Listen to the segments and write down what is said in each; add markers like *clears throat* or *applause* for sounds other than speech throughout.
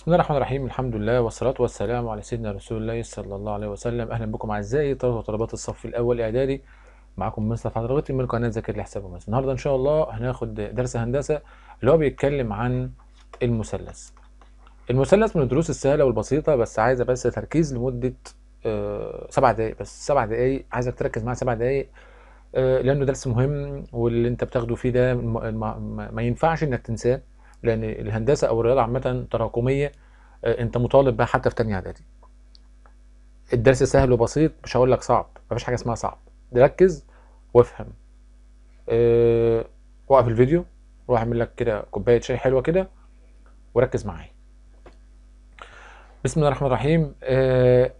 بسم الله الرحمن الرحيم الحمد لله والصلاة والسلام على سيدنا رسول الله صلى الله عليه وسلم أهلا بكم أعزائي طلبة وطلبات الصف الأول إعدادي معكم مصطفى حضرتي من قناة ذاكر لحساب ومس النهاردة إن شاء الله هناخد درس هندسة اللي هو بيتكلم عن المثلث المثلث من الدروس السهلة والبسيطة بس عايزة بس تركيز لمدة آه سبع دقايق بس سبع دقايق عايزك تركز معايا سبع دقايق آه لأنه درس مهم واللي أنت بتاخده فيه ده ما ينفعش إنك تنساه لان الهندسه او الرياضه عامه تراكميه آه، انت مطالب بها حتى في ثانيه اعدادي الدرس سهل وبسيط مش هقول لك صعب مفيش حاجه اسمها صعب ركز وافهم أه وقف الفيديو روح اعمل لك كده كوبايه شاي حلوه كده وركز معايا بسم الله الرحمن الرحيم أه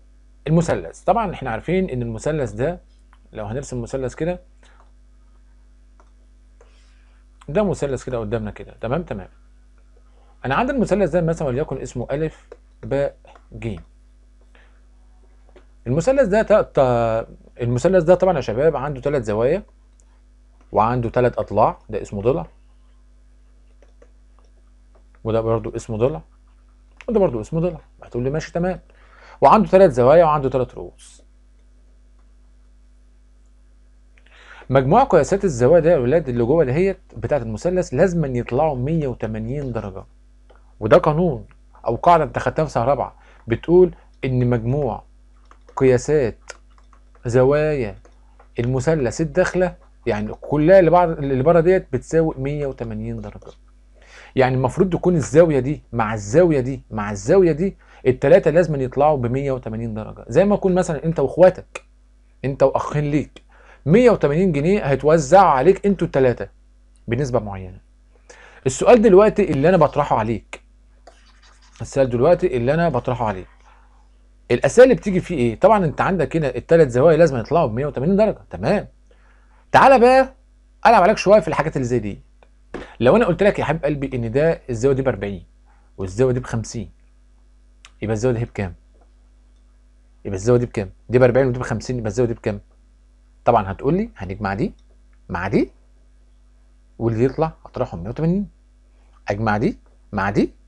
المثلث طبعا احنا عارفين ان المثلث ده لو هنرسم مثلث كده ده مثلث كده قدامنا كده تمام تمام انا عندي المثلث ده مثلا وليكن اسمه الف ب ج المثلث ده تقطع... المثلث ده طبعا يا شباب عنده ثلاث زوايا وعنده ثلاث اضلاع ده اسمه ضلع وده برضو اسمه ضلع وده برضو اسمه ضلع هتقول لي ماشي تمام وعنده ثلاث زوايا وعنده ثلاث رؤوس مجموع قياسات الزوايا ده يا ولاد اللي جوه دهيت بتاعه المثلث لازما يطلعوا 180 درجه وده قانون او قاعده انت خدتها في سنه رابعه بتقول ان مجموع قياسات زوايا المثلث الداخله يعني كلها اللي بعد اللي بره ديت بتساوي 180 درجه يعني المفروض تكون الزاويه دي مع الزاويه دي مع الزاويه دي الثلاثه لازم يطلعوا ب 180 درجه زي ما يكون مثلا انت واخواتك انت واخين ليك 180 جنيه هيتوزع عليك انتوا الثلاثه بنسبه معينه السؤال دلوقتي اللي انا بطرحه عليك السؤال دلوقتي اللي انا بطرحه عليه الاسئله اللي بتيجي فيه ايه طبعا انت عندك هنا الثلاث زوايا لازم يطلعوا ب 180 درجه تمام تعالى بقى العب عليك شويه في الحاجات اللي زي دي لو انا قلت لك يا حبيب قلبي ان ده الزاويه دي ب 40 والزاويه دي ب 50 يبقى الزاويه دي بكام يبقى الزاويه دي بكام دي ب 40 ودي ب 50 يبقى الزاويه دي بكام طبعا هتقول لي هنجمع دي مع دي واللي يطلع اطرحهم 180 اجمع دي مع دي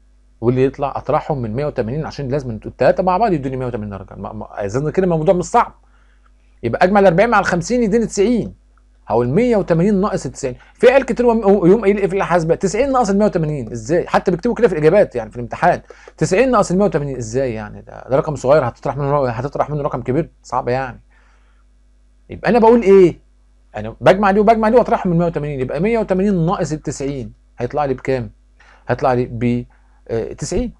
واللي يطلع اطرحهم من 180 عشان لازم الثلاثه مع بعض يدوني 180 درجه اظن كده الموضوع مش صعب يبقى اجمع ال 40 مع ال 50 يديني 90 او ال 180 ناقص ال 90 في عيال كتير يوم قايل ايه في الحاسبه 90 ناقص ال 180 ازاي حتى بيكتبوا كده في الاجابات يعني في الامتحان 90 ناقص ال 180 ازاي يعني ده, ده رقم صغير هتطرح منه هتطرح منه رقم كبير صعب يعني يبقى انا بقول ايه انا بجمع دي وبجمع دي واطرحهم من 180 يبقى 180 ناقص ال 90 هيطلع لي بكام هيطلع لي ب 90 آه،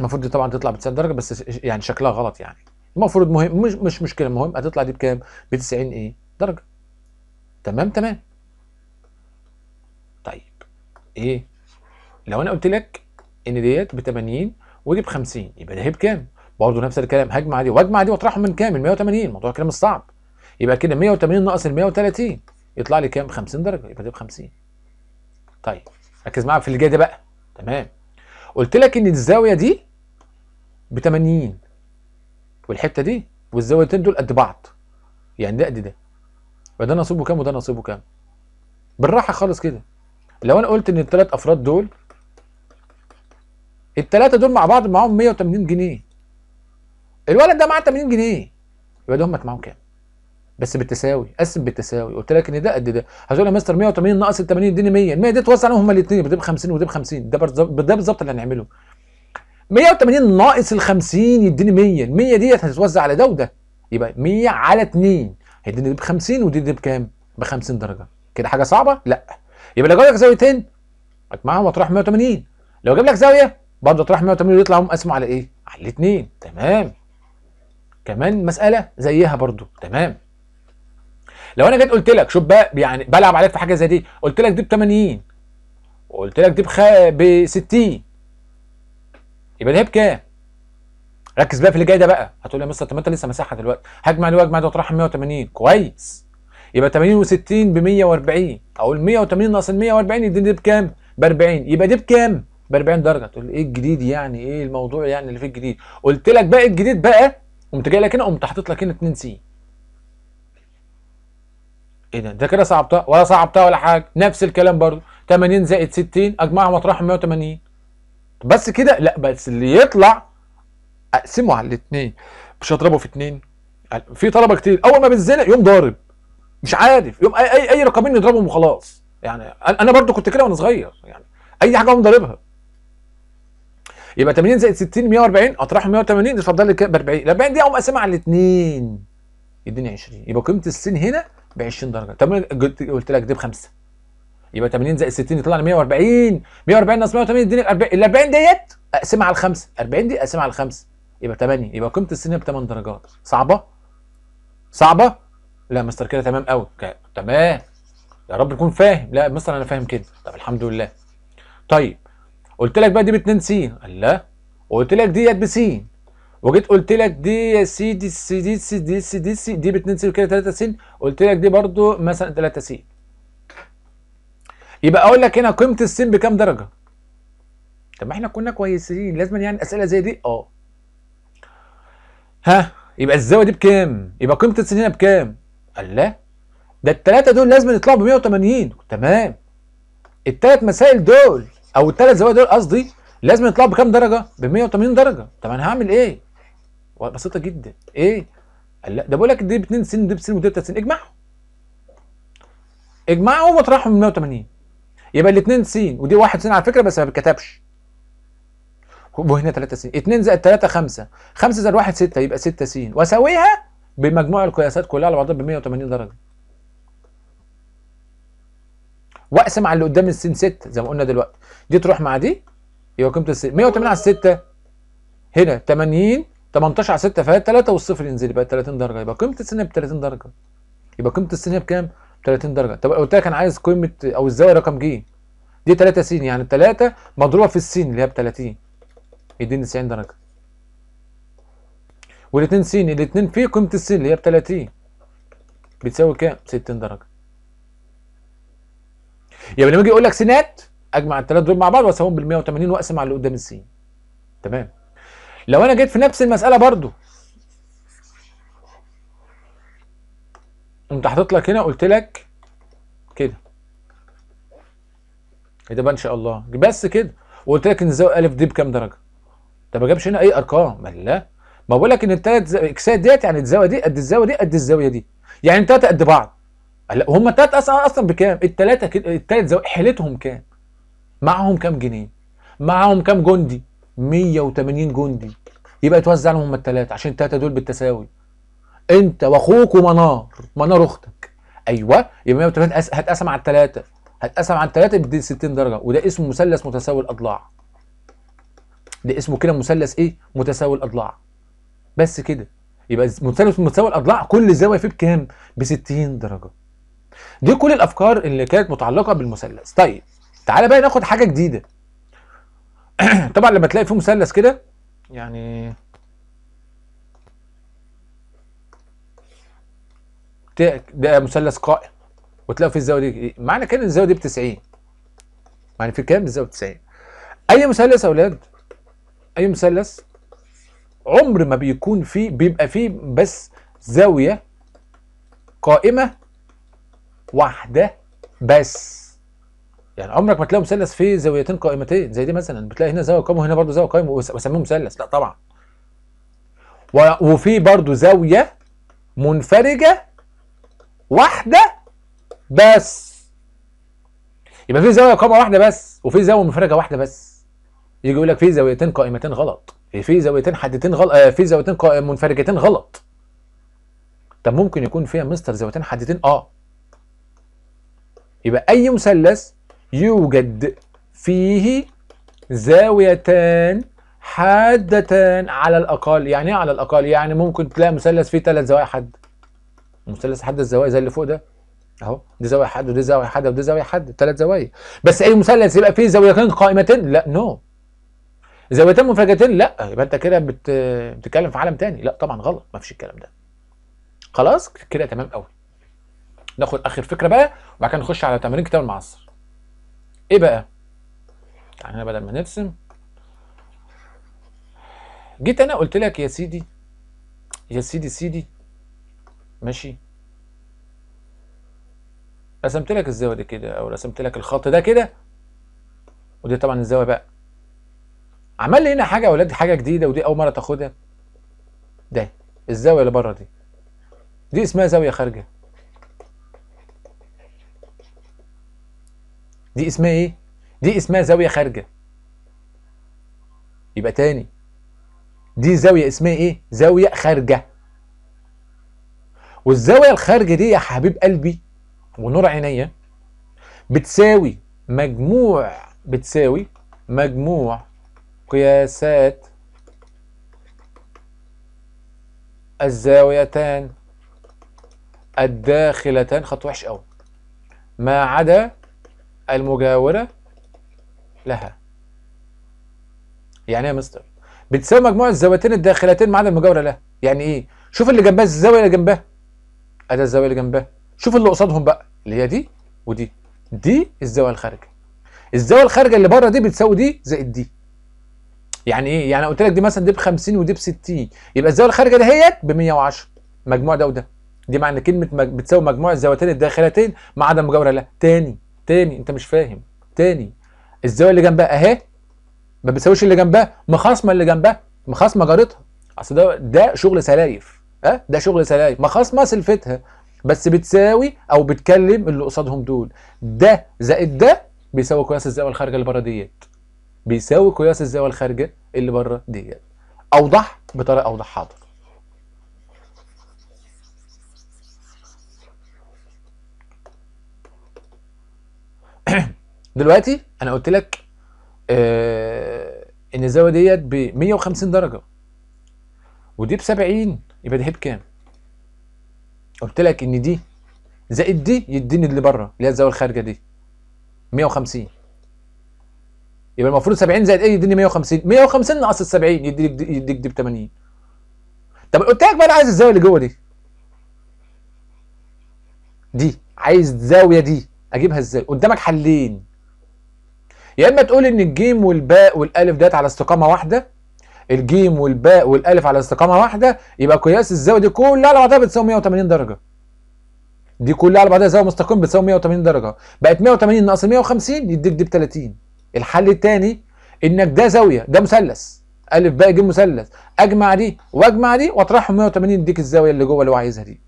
المفروض طبعا تطلع ب 90 درجه بس يعني شكلها غلط يعني المفروض مهم مش مش مشكله المهم هتطلع دي بكام ب 90 ايه درجه تمام تمام طيب ايه لو انا قلت لك ان ديت ب 80 ودي ب 50 يبقى ده هي بكام برضه نفس الكلام هجمع دي واجمع دي واطرحهم من كام ال 180 موضوع الكلام الصعب يبقى كده 180 ناقص ال 130 يطلع لي كام 50 درجه يبقى ده ب 50 طيب ركز معايا في اللي جاي ده بقى تمام قلت لك ان الزاويه دي ب 80 والحته دي والزاويتين دول قد بعض يعني ده قد ده وده نصيبه كام وده نصيبه كام بالراحه خالص كده لو انا قلت ان الثلاث افراد دول الثلاثه دول مع بعض معاهم 180 جنيه الولد ده معاه 80 جنيه يبقى ده هم معاهم كام بس بالتساوي قسم بالتساوي قلت لك ان ده قد ده هتقول يا مستر 180 ناقص ال 80 اديني 100 100 دي توزع عليهم هما الاثنين ده ب 50 وده ب 50 ده ده بالظبط اللي هنعمله 180 ناقص ال 50 يديني 100 100 ديت هتتوزع على ده وده يبقى 100 على 2 هيديني دي ب 50 ودي دي بكام؟ ب 50 درجه كده حاجه صعبه؟ لا يبقى لو جاب لك زاويتين اجمعهم هتروح 180 لو جاب لك زاويه برضه هتروح 180 ويطلع هم قسموا على ايه؟ على الاثنين تمام كمان مساله زيها برضه تمام لو انا جيت قلت لك شوف بقى يعني بلعب عليك في حاجه زي دي قلت لك دي ب 80 وقلت لك دي ب 60 يبقى ده بكام؟ ركز بقى في اللي جاي ده بقى هتقول لي يا مستر طب ما انت لسه مساحه دلوقتي هجمع ليه واجمع ده وترحم 180 كويس يبقى 80 و60 ب 140 اقول 180 ناقص 140 يديني دي بكام؟ ب 40 يبقى دي بكام؟ ب 40 درجه تقول لي ايه الجديد يعني ايه الموضوع يعني اللي فيه الجديد؟ قلت لك بقى الجديد بقى قمت جاي لك هنا قمت حاطط لك هنا 2 سي ايه ده ده كده صعبتها ولا صعبتها ولا حاجه نفس الكلام برضو 80 زائد 60 اجمعهم واطرحهم 180 بس كده لا بس اللي يطلع اقسمه على الاثنين مش هضربه في اثنين في طلبه كتير اول ما بتزنق يوم ضارب مش عارف يوم اي اي, أي رقمين يضربهم وخلاص يعني انا برضو كنت كده وانا صغير يعني اي حاجه اقوم ضاربها يبقى 80 زائد 60 140 اطرحهم 180 اتفضل لي ب 40 ال 40 دي اقوم اقسمها على الاثنين يديني 20 يبقى قيمه السين هنا ب 20 درجه طب قلت لك دي بخمسه يبقى 80 زائد 60 يطلع لي 140 140 ناقص 180 يديني 40 ال 40 ديت اقسمها على الخمسه 40 دي اقسمها على الخمسه يبقى 8 يبقى قيمه السينيه ب 8 درجات صعبه صعبه لا مستر كده تمام قوي تمام يا رب تكون فاهم لا مستر انا فاهم كده طب الحمد لله طيب قلت لك بقى دي ب 2 س الله وقلت لك ديت ب س وجيت قلت لك دي يا سيدي سي دي سي دي سي دي سي دي ب سي وكده 3 سين قلت لك دي برضو مثلا 3 سين يبقى اقول لك هنا قيمه السين بكام درجه طب ما احنا كنا كويسين لازم يعني اسئله زي دي اه ها يبقى الزاويه دي بكام يبقى قيمه السين هنا بكام الله ده الثلاثه دول لازم يطلعوا ب 180 تمام الثلاث مسائل دول او الثلاث زوايا دول قصدي لازم يطلعوا بكام درجه ب 180 درجه طب انا هعمل ايه بسيطه جدا ايه قال لا ده بقول لك دي ب 2 سن دي ودي ب 3 سن اجمعهم اجمعهم واطرحهم من 180 يبقى ال 2 س ودي 1 س على فكره بس ما بتكتبش وهنا 3 س 2 زائد 3 5 5 زائد 1 6 يبقى 6 س واساويها بمجموع القياسات كلها على بعضها ب 180 درجه واقسم على اللي قدام السين 6 زي ما قلنا دلوقتي دي تروح مع دي يبقى قيمه السين 180 على 6 هنا 80 18 على 6 فهي 3 والصفر ينزل يبقى 30 درجه يبقى قيمه السنيه ب 30 درجه يبقى قيمه السنيه بكام؟ 30 درجه طب قلت لك انا عايز قيمه او الزاويه رقم ج دي 3 س يعني 3 مضروبه في السين اللي هي ب 30 يديني 90 درجه والاثنين س الاثنين فيه قيمه السين اللي هي ب 30 بتساوي كام؟ 60 درجه يبقى لما اجي اقول لك سينات اجمع الثلاث دول مع بعض واساويهم بال 180 واقسم على اللي قدام السين تمام لو انا جيت في نفس المساله برضو قمت حاطط لك هنا قلت لك كده ايه ده بقى ان شاء الله بس كده وقلت لك ان الزاويه ا دي بكام درجه ده ما جابش هنا اي ارقام ما لا ما بقول لك ان التلات اكسات ديت يعني الزاويه دي قد الزاويه دي قد الزاويه دي يعني التلاته قد بعض لا هم التلات اصلا اصلا بكام التلاته كده التلات زاويه حيلتهم كام معهم كام جنيه معهم كام جندي 180 جندي يبقى يتوزع لهم هم الثلاثه عشان الثلاثه دول بالتساوي انت واخوك ومنار منار اختك ايوه يبقى 180 هتقسم على الثلاثه هتقسم على الثلاثه ب 60 درجه وده اسمه مثلث متساوي الاضلاع ده اسمه كده مثلث ايه متساوي الاضلاع بس كده يبقى مثلث متساوي الاضلاع كل زاويه فيه بكام ب 60 درجه دي كل الافكار اللي كانت متعلقه بالمثلث طيب تعالى بقى ناخد حاجه جديده *clears throat* طبعا لما تلاقي فيه مثلث كده يعني ده مثلث قائم وتلاقي فيه الزاويه دي معنى كده الزاويه دي ب 90 معنى في كام الزاويه ب 90 اي مثلث يا اولاد اي مثلث عمر ما بيكون فيه بيبقى فيه بس زاويه قائمه واحده بس يعني عمرك ما تلاقي مثلث فيه زاويتين قائمتين زي دي مثلا بتلاقي هنا زاويه قائمه وهنا برضه زاويه قائمه واسميه مثلث لا طبعا وفي برضه زاويه منفرجه واحده بس يبقى في زاويه قائمه واحده بس وفي زاويه منفرجه واحده بس يجي يقول لك في زاويتين قائمتين غلط إيه، في زاويتين حدتين غلط آه، في زاويتين منفرجتين غلط طب ممكن يكون فيها مستر زاويتين حدتين اه يبقى اي مثلث يوجد فيه زاويتان حادتان على الأقل يعني إيه على الأقل يعني ممكن تلاقي مثلث فيه ثلاث زوايا حادة مثلث حاد الزوايا زي اللي فوق ده اهو دي زاويه حاده ودي زاويه حاده ودي زاويه حاده ثلاث زوايا بس اي مثلث يبقى فيه زاويتين قائمتين لا نو زاويتين منفرجتين لا يبقى انت كده بت... بتتكلم في عالم ثاني لا طبعا غلط ما فيش الكلام ده خلاص كده تمام قوي ناخد اخر فكره بقى وبعد كده نخش على تمارين كتاب المعاصر ايه بقى يعني بدل ما نرسم جيت انا قلت لك يا سيدي يا سيدي سيدي ماشي رسمت لك الزاويه دي كده او رسمت لك الخط ده كده ودي طبعا الزاويه بقى عمل لي هنا حاجه يا ولاد حاجه جديده ودي اول مره تاخدها ده الزاويه اللي بره دي دي اسمها زاويه خارجه دي اسمها ايه دي اسمها زاويه خارجه يبقى تاني دي زاويه اسمها ايه زاويه خارجه والزاويه الخارجه دي يا حبيب قلبي ونور عينيا بتساوي مجموع بتساوي مجموع قياسات الزاويتان الداخلتان خط وحش قوي ما عدا المجاورة لها يعني ايه يا مستر بتساوي مجموع الزاويتين الداخلتين ما عدا المجاورة لها يعني ايه شوف اللي جنبها الزاوية اللي جنبها ادي الزاوية اللي جنبها شوف اللي قصادهم بقى اللي هي دي ودي دي الزاوية الخارجة الزاوية الخارجة اللي بره دي بتساوي دي زائد دي يعني ايه يعني قلت لك دي مثلا دي ب 50 ودي ب 60 يبقى الزاويه الخارجه دهيت ب 110 مجموع ده وده دي معنى كلمه مج... بتساوي مجموع الزاويتين الداخلتين ما عدا المجاورة لها تاني تاني انت مش فاهم تاني الزاويه اللي جنبها اهي ما بتساويش اللي جنبها مخاصمه اللي جنبها مخاصمه جارتها اصل ده ده شغل سلايف ها أه؟ ده شغل سلايف مخاصمه سلفتها بس بتساوي او بتكلم اللي قصادهم دول ده زائد ده بيساوي قياس الزاويه الخارجه اللي بره ديت بيساوي قياس الزاويه الخارجه اللي بره ديت اوضح بطريقه اوضح حاضر دلوقتي انا قلت لك آه ان الزاويه ديت ب 150 درجه ودي ب 70 يبقى دي بكام؟ قلت لك ان دي زائد دي يديني اللي بره اللي هي الزاويه الخارجه دي 150 يبقى المفروض 70 زائد ايه يديني 150 150 ناقص ال 70 يديك يديك دي ب 80 طب قلت لك بقى انا عايز الزاويه اللي جوه دي دي عايز الزاويه دي اجيبها ازاي قدامك حلين يا اما تقول ان الجيم والباء والالف ديت على استقامه واحده الجيم والباء والالف على استقامه واحده يبقى قياس الزاويه دي كلها على بعضها بتساوي 180 درجه دي كلها على بعضها زاويه مستقيم بتساوي 180 درجه بقت 180 ناقص 150 يديك دي ب 30 الحل الثاني انك ده زاويه ده مثلث الف ب ج مثلث اجمع دي واجمع دي واطرحهم 180 يديك الزاويه اللي جوه اللي هو عايزها دي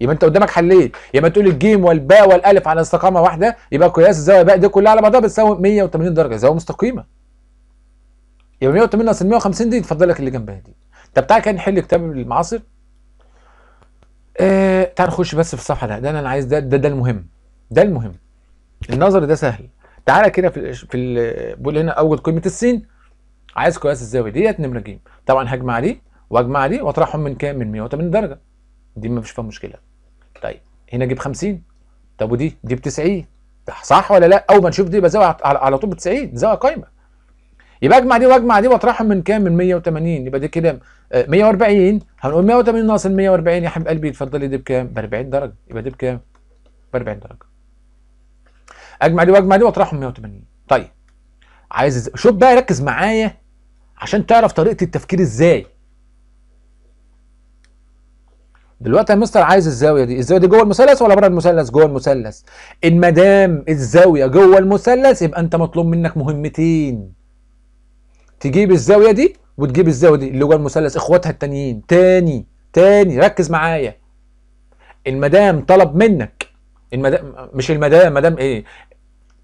يبقى انت قدامك حلين يا اما تقول الجيم والباء والالف على استقامه واحده يبقى قياس الزاويه باء دي كلها على بعضها بتساوي 180 درجه زاويه مستقيمه يبقى 180 ناقص 150 دي تفضل لك اللي جنبها دي طب تعالى كده نحل كتاب المعاصر آه تعالى نخش بس في الصفحه ده ده انا عايز ده ده, ده المهم ده المهم النظر ده سهل تعالى كده في في بقول هنا اوجد قيمه السين عايز قياس الزاويه ديت نمره ج طبعا هجمع عليه واجمع عليه واطرحهم من كام من 180 درجه دي ما فيش فيها مشكله طيب هنا اجيب 50 طب ودي دي ب 90 صح ولا لا اول ما نشوف دي بزاويه على طول ب 90 زاويه قايمه يبقى اجمع دي واجمع دي واطرحهم من كام من 180 يبقى دي كده 140 آه، هنقول 180 ناقص 140 يا حبيب قلبي اتفضلي دي بكام ب 40 درجه يبقى دي بكام ب 40 درجه اجمع دي واجمع دي واطرحهم 180 طيب عايز شوف بقى ركز معايا عشان تعرف طريقه التفكير ازاي دلوقتي يا مستر عايز الزاويه دي الزاويه دي جوه المثلث ولا بره المثلث جوه المثلث ان ما دام الزاويه جوه المثلث يبقى انت مطلوب منك مهمتين تجيب الزاويه دي وتجيب الزاويه دي اللي جوه المثلث اخواتها التانيين تاني تاني ركز معايا المدام طلب منك المدام مش المدام مدام ايه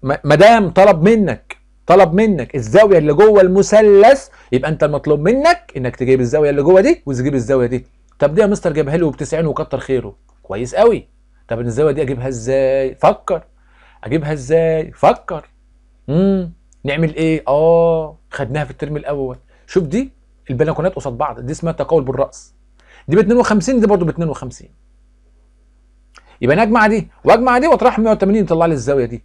مدام طلب منك طلب منك الزاويه اللي جوه المثلث يبقى انت المطلوب منك انك تجيب الزاويه اللي جوه دي وتجيب الزاويه دي طب دي يا مستر جابها لي وب90 وكتر خيره كويس قوي طب الزاويه دي اجيبها ازاي فكر اجيبها ازاي فكر امم نعمل ايه اه خدناها في الترم الاول شوف دي البلكونات قصاد بعض دي اسمها تقاول بالراس دي ب 52 دي برضه ب 52 يبقى انا اجمع دي واجمع دي واطرح 180 يطلع لي الزاويه دي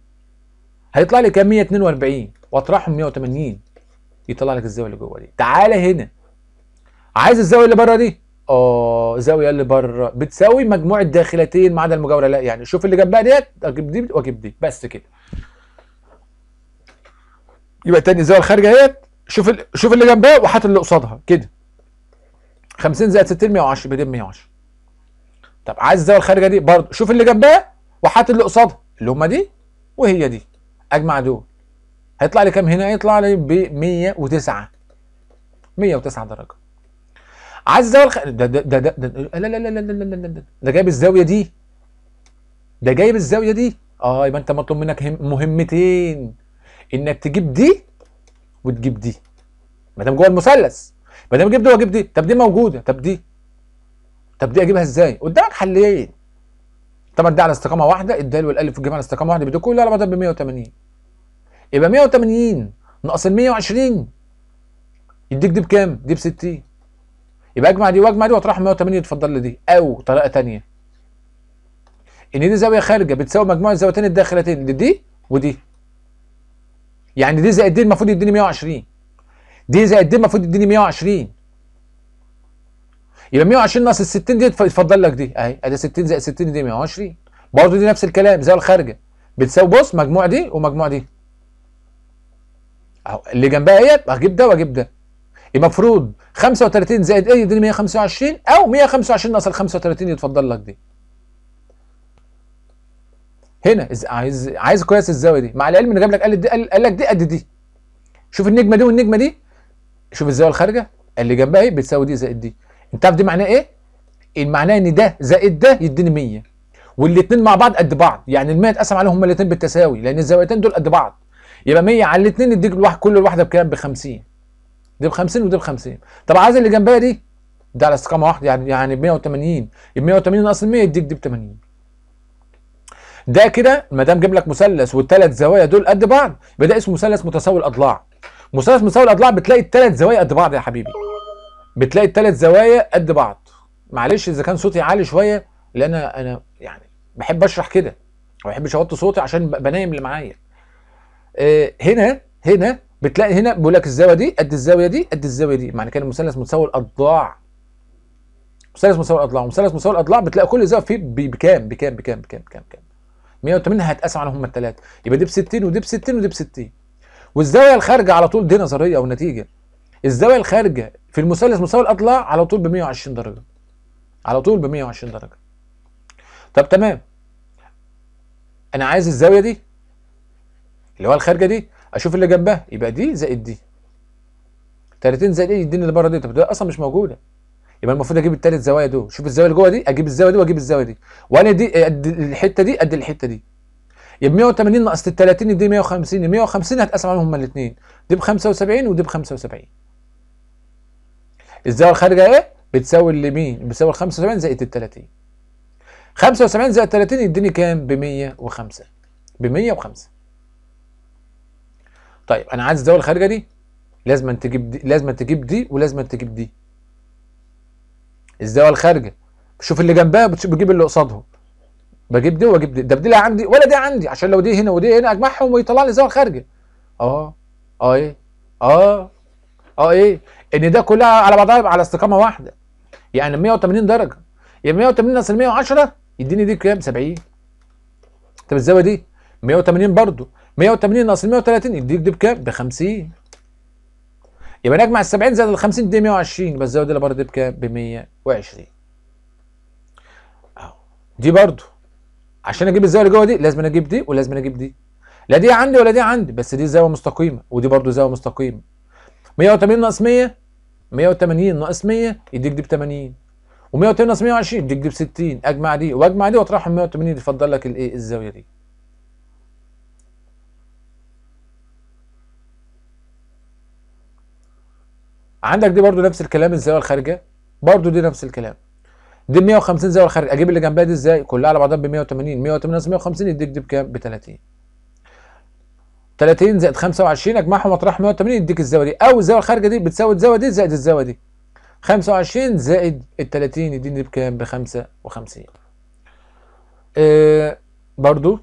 هيطلع لي كام 142 واطرحهم 180 يطلع لك الزاويه اللي جوه دي تعالى هنا عايز الزاويه اللي بره دي اه زاويه اللي بره بتساوي مجموع الداخلتين ما عدا المجاوره لا يعني شوف اللي جنبها ديت اجيب دي واجيب دي بس كده يبقى تاني الزاويه الخارجه اهيت شوف ال... شوف اللي جنبها وحط اللي قصادها كده 50 زائد 60 110 بيدين 110 طب عايز الزاويه الخارجه دي برضه شوف اللي جنبها وحط اللي قصادها اللي هم دي وهي دي اجمع دول هيطلع لي كام هنا؟ هيطلع لي ب 109 109 درجه عايز الزاويه الخ... ده ده ده, ده, ده لا لا لا لا لا لا لا ده جايب الزاويه دي ده جايب الزاويه دي اه يبقى انت مطلوب منك مهمتين انك تجيب دي وتجيب دي ما دام جوه المثلث ما دام جبت دي واجيب دي طب دي موجوده طب دي طب دي اجيبها ازاي؟ قدامك حلين طبعا ده على استقامه واحده الدال والالف والجيم على استقامه واحده بيدوا كل على بعضها ب 180 يبقى 180 ناقص ال 120 يديك دي بكام؟ دي ب 60 يبقى اجمع دي واجمع دي واطرحهم 180 اتفضل لي دي او طريقه ثانيه ان دي زاويه خارجه بتساوي مجموع الزاويتين الداخلتين لدي ودي يعني دي زائد دي المفروض يديني 120 دي زائد دي المفروض يديني 120 يبقى 120 ناقص ال 60 دي اتفضل لك دي اهي ادي 60 زائد 60 دي 120 برضه دي نفس الكلام زي الخارجه بتساوي بص مجموع دي ومجموع دي اهو اللي جنبها ايه هجيب ده واجيب ده يبقى المفروض 35 زائد ايه يديني 125 او 125 ناقص ال 35 يتفضل لك دي هنا عايز عايز كويس الزاويه دي مع العلم ان جاب لك قال دي قال لك دي قد دي شوف النجمه دي والنجمه دي شوف الزاويه الخارجه اللي جنبها ايه بتساوي دي زائد دي انت عارف دي معناه ايه المعنى ان ده زائد ده يديني 100 والاثنين مع بعض قد بعض يعني ال 100 اتقسم عليهم هما الاثنين بالتساوي لان الزاويتين دول قد بعض يبقى 100 على الاثنين يديك الواحد كل واحده بكام ب 50 دي ب 50 ودي ب 50 طب عايز اللي جنبها دي ده على استقامه واحده يعني يعني ب 180 ال 180 اصل 100 يديك دي ب 80 ده كده ما دام جاب لك مثلث والثلاث زوايا دول قد بعض يبقى ده اسمه مثلث متساوي الاضلاع مثلث متساوي الاضلاع بتلاقي الثلاث زوايا قد بعض يا حبيبي بتلاقي الثلاث زوايا قد بعض معلش اذا كان صوتي عالي شويه لان انا انا يعني بحب اشرح كده ما بحبش اوطي صوتي عشان بنايم اللي معايا آه، هنا هنا بتلاقي هنا بيقول لك الزاويه دي قد الزاويه دي قد الزاويه دي معنى كده المثلث متساوي الاضلاع مثلث متساوي الاضلاع ومثلث متساوي الاضلاع بتلاقي كل زاويه فيه بكام بكام بكام بكام بكام بكام 180 هيتقاسوا على هما الثلاثه يبقى دي ب 60 ودي ب 60 ودي ب 60 والزاويه الخارجه على طول دي نظريه او نتيجه الزاويه الخارجه في المثلث متساوي الاضلاع على طول ب 120 درجه على طول ب 120 درجه طب تمام انا عايز الزاويه دي اللي هو الخارجه دي اشوف اللي جنبها يبقى دي زائد دي 30 زائد ايه يديني اللي بره دي طب اصلا مش موجوده يبقى المفروض اجيب الثلاث زوايا دول شوف الزاويه اللي جوه دي اجيب الزاويه دي واجيب الزاويه دي وانا دي قد الحته دي قد الحته دي يبقى 180 ناقص 30 يديني 150 150 هتقسم عليهم هما الاثنين دي ب 75 ودي ب 75 الزاويه الخارجه ايه بتساوي اليمين بتساوي ال 75 زائد ال 30 75 زائد 30 يديني كام ب 105 ب 105 طيب انا عايز الزاويه الخارجه دي لازم تجيب دي لازم تجيب دي ولازم تجيب دي الزاويه الخارجه بشوف اللي جنبها بجيب اللي قصادهم بجيب دي واجيب دي ده دي لا عندي ولا دي عندي عشان لو دي هنا ودي هنا اجمعهم ويطلع لي الزاويه الخارجه اه اه ايه اه اه ايه ان ده كلها على بعضها على استقامه واحده يعني 180 درجه يعني 180 ناقص 110 يديني دي كام 70 طب الزاويه دي 180 برضو 180 ناقص 130 يديك دي بكام؟ ب 50 يبقى نجمع ال 70 زائد ال 50 دي 120 يبقى الزاويه دي اللي بره دي بكام؟ ب 120 اهو دي برضه عشان اجيب الزاويه اللي جوه دي لازم اجيب دي ولازم اجيب دي لا دي عندي ولا دي عندي بس دي زاويه مستقيمه ودي برضه زاويه مستقيمه 180 ناقص 100 180 ناقص 100 يديك دي ب 80 و180 ناقص 120 يديك دي ب 60 اجمع دي واجمع دي واطرحهم 180 يفضل لك الايه الزاويه دي عندك دي برضو نفس الكلام الزاويه الخارجيه برضو دي نفس الكلام دي 150 زاويه خارجيه اجيب اللي جنبها دي ازاي كلها على بعضها ب 180 180 150 يديك دي بكام ب 30 30 زائد 25 اجمعهم اطرح 180 يديك الزاويه دي او الزاويه الخارجه دي بتساوي الزاويه دي زائد الزاويه دي 25 زائد ال 30 يديني بكام ب 55 ااا برضو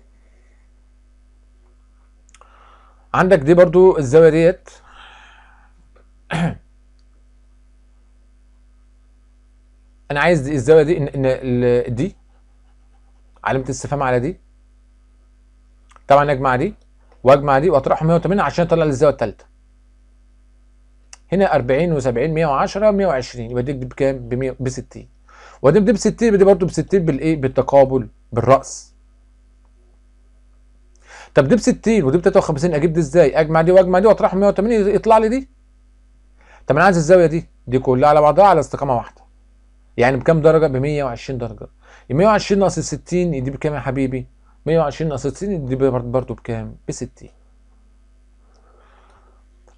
عندك دي برضو الزاويه ديت *clears throat* انا عايز الزاويه دي ان ان دي علامه الاستفهام على دي طبعا اجمع دي واجمع دي واطرحهم 180 عشان اطلع الزاويه الثالثه هنا 40 و70 110 120 يبقى دي بكام ب 60 ودي ب 60 دي برضه ب 60 بالايه بالتقابل بالراس طب دي ب 60 ودي ب 53 اجيب دي ازاي اجمع دي واجمع دي واطرحهم 180 يطلع لي دي طب انا عايز الزاويه دي دي كلها على بعضها على استقامه واحده يعني بكام درجه ب 120 درجه 120 ناقص 60 يدي بكام يا حبيبي 120 ناقص 60 يدي برده بكام ب 60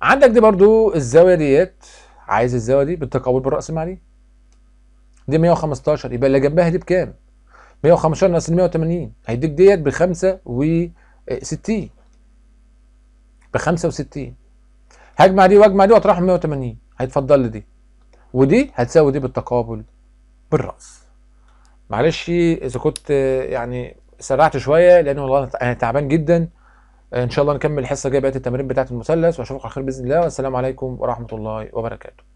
عندك دي برده الزاويه ديت عايز الزاويه دي بالتقابل بالراسمالي دي 115 يبقى اللي جنبها دي بكام 115 ناقص 180 هيديك ديت ب 65 ب 65 هجمع دي واجمع دي واطرحهم 180 هيتفضل لي دي ودي هتساوي دي بالتقابل بالرأس معلش اذا كنت يعني سرعت شويه لان والله انا تعبان جدا ان شاء الله نكمل الحصه الجايه بقيه التمارين بتاعه المثلث واشوفكم على خير باذن الله والسلام عليكم ورحمه الله وبركاته